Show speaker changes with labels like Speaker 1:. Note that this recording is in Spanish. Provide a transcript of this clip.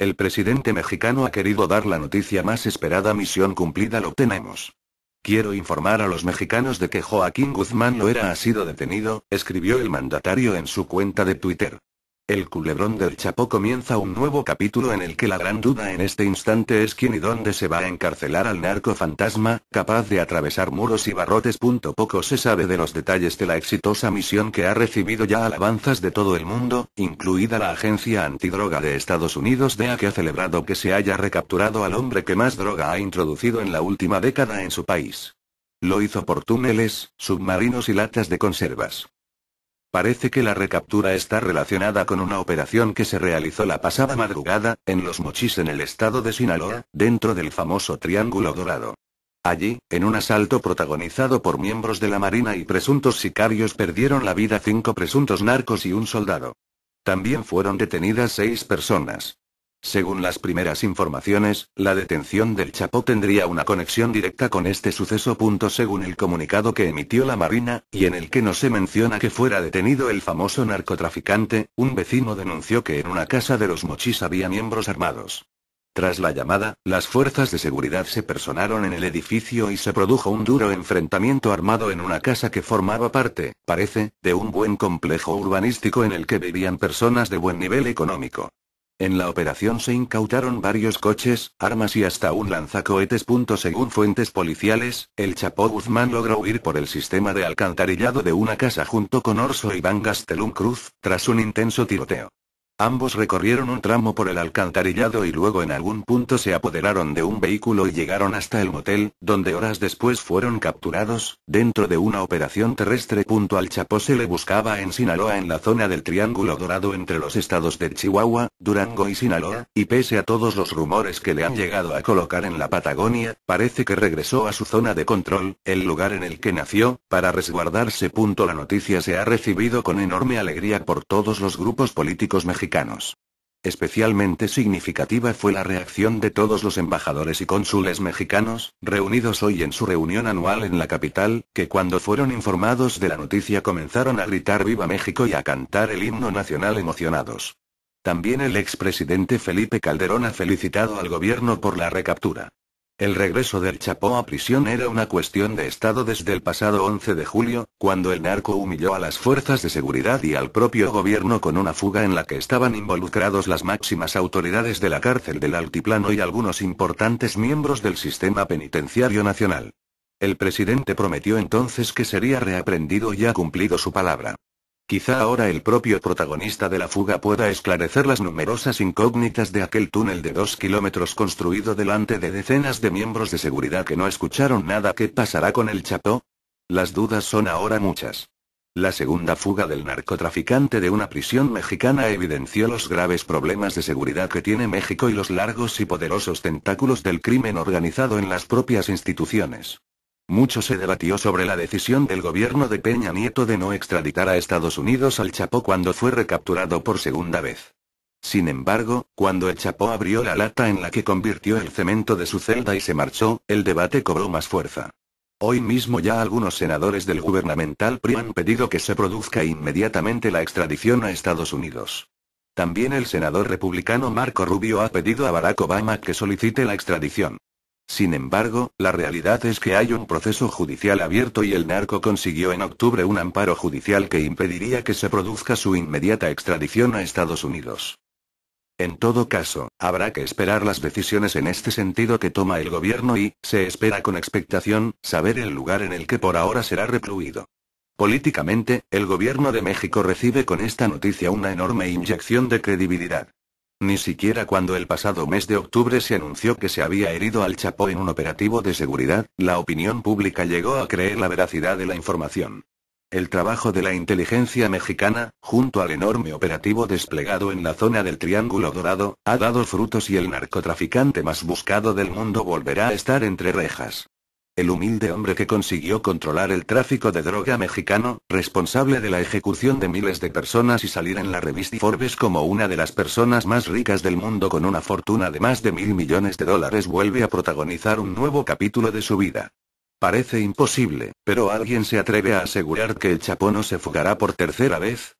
Speaker 1: El presidente mexicano ha querido dar la noticia más esperada misión cumplida lo tenemos. Quiero informar a los mexicanos de que Joaquín Guzmán Loera ha sido detenido, escribió el mandatario en su cuenta de Twitter. El culebrón del Chapo comienza un nuevo capítulo en el que la gran duda en este instante es quién y dónde se va a encarcelar al narco fantasma, capaz de atravesar muros y barrotes. Poco se sabe de los detalles de la exitosa misión que ha recibido ya alabanzas de todo el mundo, incluida la Agencia Antidroga de Estados Unidos DEA que ha celebrado que se haya recapturado al hombre que más droga ha introducido en la última década en su país. Lo hizo por túneles, submarinos y latas de conservas. Parece que la recaptura está relacionada con una operación que se realizó la pasada madrugada, en los mochis en el estado de Sinaloa, dentro del famoso Triángulo Dorado. Allí, en un asalto protagonizado por miembros de la Marina y presuntos sicarios perdieron la vida cinco presuntos narcos y un soldado. También fueron detenidas seis personas. Según las primeras informaciones, la detención del Chapo tendría una conexión directa con este suceso. según el comunicado que emitió la Marina, y en el que no se menciona que fuera detenido el famoso narcotraficante, un vecino denunció que en una casa de los mochis había miembros armados. Tras la llamada, las fuerzas de seguridad se personaron en el edificio y se produjo un duro enfrentamiento armado en una casa que formaba parte, parece, de un buen complejo urbanístico en el que vivían personas de buen nivel económico. En la operación se incautaron varios coches, armas y hasta un lanzacohetes. Según fuentes policiales, el Chapo Guzmán logró huir por el sistema de alcantarillado de una casa junto con Orso Iván Gastelum Cruz, tras un intenso tiroteo. Ambos recorrieron un tramo por el alcantarillado y luego en algún punto se apoderaron de un vehículo y llegaron hasta el motel, donde horas después fueron capturados, dentro de una operación terrestre. Al Chapo se le buscaba en Sinaloa en la zona del Triángulo Dorado entre los estados de Chihuahua, Durango y Sinaloa, y pese a todos los rumores que le han llegado a colocar en la Patagonia, parece que regresó a su zona de control, el lugar en el que nació, para resguardarse. La noticia se ha recibido con enorme alegría por todos los grupos políticos mexicanos mexicanos. Especialmente significativa fue la reacción de todos los embajadores y cónsules mexicanos, reunidos hoy en su reunión anual en la capital, que cuando fueron informados de la noticia comenzaron a gritar Viva México y a cantar el himno nacional emocionados. También el expresidente Felipe Calderón ha felicitado al gobierno por la recaptura. El regreso del Chapo a prisión era una cuestión de Estado desde el pasado 11 de julio, cuando el narco humilló a las fuerzas de seguridad y al propio gobierno con una fuga en la que estaban involucrados las máximas autoridades de la cárcel del Altiplano y algunos importantes miembros del sistema penitenciario nacional. El presidente prometió entonces que sería reaprendido y ha cumplido su palabra. Quizá ahora el propio protagonista de la fuga pueda esclarecer las numerosas incógnitas de aquel túnel de dos kilómetros construido delante de decenas de miembros de seguridad que no escucharon nada. ¿Qué pasará con el chato. Las dudas son ahora muchas. La segunda fuga del narcotraficante de una prisión mexicana evidenció los graves problemas de seguridad que tiene México y los largos y poderosos tentáculos del crimen organizado en las propias instituciones. Mucho se debatió sobre la decisión del gobierno de Peña Nieto de no extraditar a Estados Unidos al Chapo cuando fue recapturado por segunda vez. Sin embargo, cuando el Chapo abrió la lata en la que convirtió el cemento de su celda y se marchó, el debate cobró más fuerza. Hoy mismo ya algunos senadores del gubernamental PRI han pedido que se produzca inmediatamente la extradición a Estados Unidos. También el senador republicano Marco Rubio ha pedido a Barack Obama que solicite la extradición. Sin embargo, la realidad es que hay un proceso judicial abierto y el narco consiguió en octubre un amparo judicial que impediría que se produzca su inmediata extradición a Estados Unidos. En todo caso, habrá que esperar las decisiones en este sentido que toma el gobierno y, se espera con expectación, saber el lugar en el que por ahora será recluido. Políticamente, el gobierno de México recibe con esta noticia una enorme inyección de credibilidad. Ni siquiera cuando el pasado mes de octubre se anunció que se había herido al Chapo en un operativo de seguridad, la opinión pública llegó a creer la veracidad de la información. El trabajo de la inteligencia mexicana, junto al enorme operativo desplegado en la zona del Triángulo Dorado, ha dado frutos y el narcotraficante más buscado del mundo volverá a estar entre rejas el humilde hombre que consiguió controlar el tráfico de droga mexicano, responsable de la ejecución de miles de personas y salir en la revista Forbes como una de las personas más ricas del mundo con una fortuna de más de mil millones de dólares, vuelve a protagonizar un nuevo capítulo de su vida. Parece imposible, pero alguien se atreve a asegurar que el Chapo no se fugará por tercera vez,